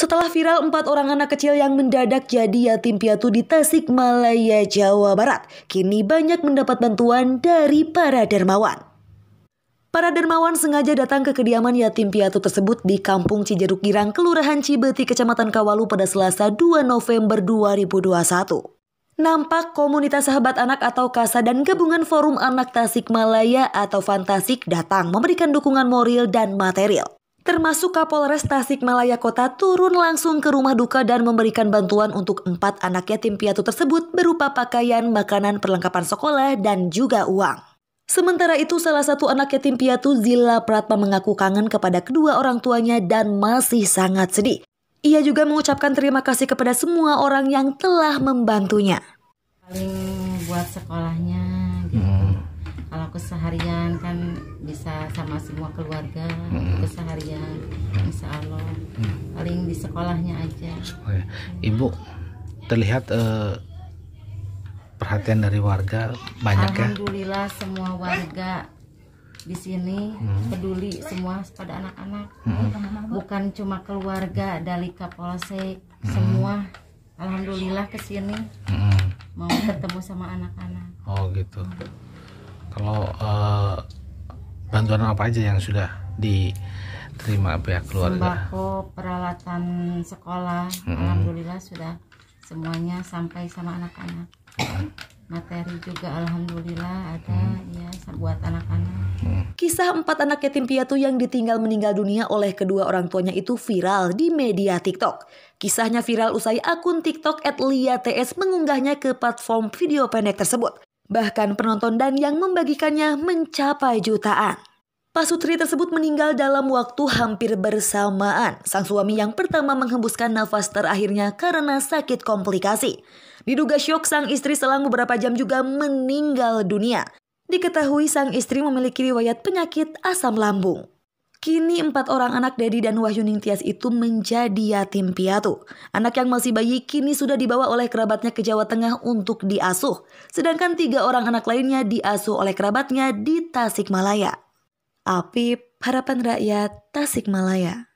Setelah viral empat orang anak kecil yang mendadak jadi yatim piatu di Tasik Malaya Jawa Barat, kini banyak mendapat bantuan dari para dermawan. Para dermawan sengaja datang ke kediaman yatim piatu tersebut di Kampung Cijeruk Girang, Kelurahan Cibeti, Kecamatan Kawalu pada Selasa 2 November 2021. Nampak komunitas sahabat anak atau KASA dan gabungan forum anak Tasik Malaya atau Fantasik datang memberikan dukungan moral dan material termasuk Kapolres Malaya Kota turun langsung ke rumah duka dan memberikan bantuan untuk empat anak yatim piatu tersebut berupa pakaian, makanan, perlengkapan sekolah, dan juga uang. Sementara itu salah satu anak yatim piatu Zila Pratma mengaku kangen kepada kedua orang tuanya dan masih sangat sedih. Ia juga mengucapkan terima kasih kepada semua orang yang telah membantunya. Paling buat sekolahnya gitu. Hmm. Kalau keseharian kan bisa sama semua keluarga, hmm. keseharian paling di sekolahnya aja oh, ya. ibu terlihat eh, perhatian dari warga banyak alhamdulillah, ya alhamdulillah semua warga di sini hmm. peduli semua pada anak-anak hmm. bukan cuma keluarga dari kapolsek hmm. semua alhamdulillah ke sini hmm. mau ketemu sama anak-anak oh gitu kalau uh, bantuan apa aja yang sudah diterima pihak keluarga sembako peralatan sekolah hmm. alhamdulillah sudah semuanya sampai sama anak-anak materi juga alhamdulillah ada hmm. ya buat anak-anak. Hmm. Kisah empat anak yatim piatu yang ditinggal meninggal dunia oleh kedua orang tuanya itu viral di media TikTok. Kisahnya viral usai akun TikTok @lia_ts mengunggahnya ke platform video pendek tersebut. Bahkan penonton dan yang membagikannya mencapai jutaan. Pasutri tersebut meninggal dalam waktu hampir bersamaan. Sang suami yang pertama menghembuskan nafas terakhirnya karena sakit komplikasi. Diduga syok, sang istri selang beberapa jam juga meninggal dunia. Diketahui sang istri memiliki riwayat penyakit asam lambung. Kini empat orang anak Dedi dan Wahyuning Tias itu menjadi yatim piatu. Anak yang masih bayi kini sudah dibawa oleh kerabatnya ke Jawa Tengah untuk diasuh. Sedangkan tiga orang anak lainnya diasuh oleh kerabatnya di Tasikmalaya. Api Harapan Rakyat, Tasikmalaya.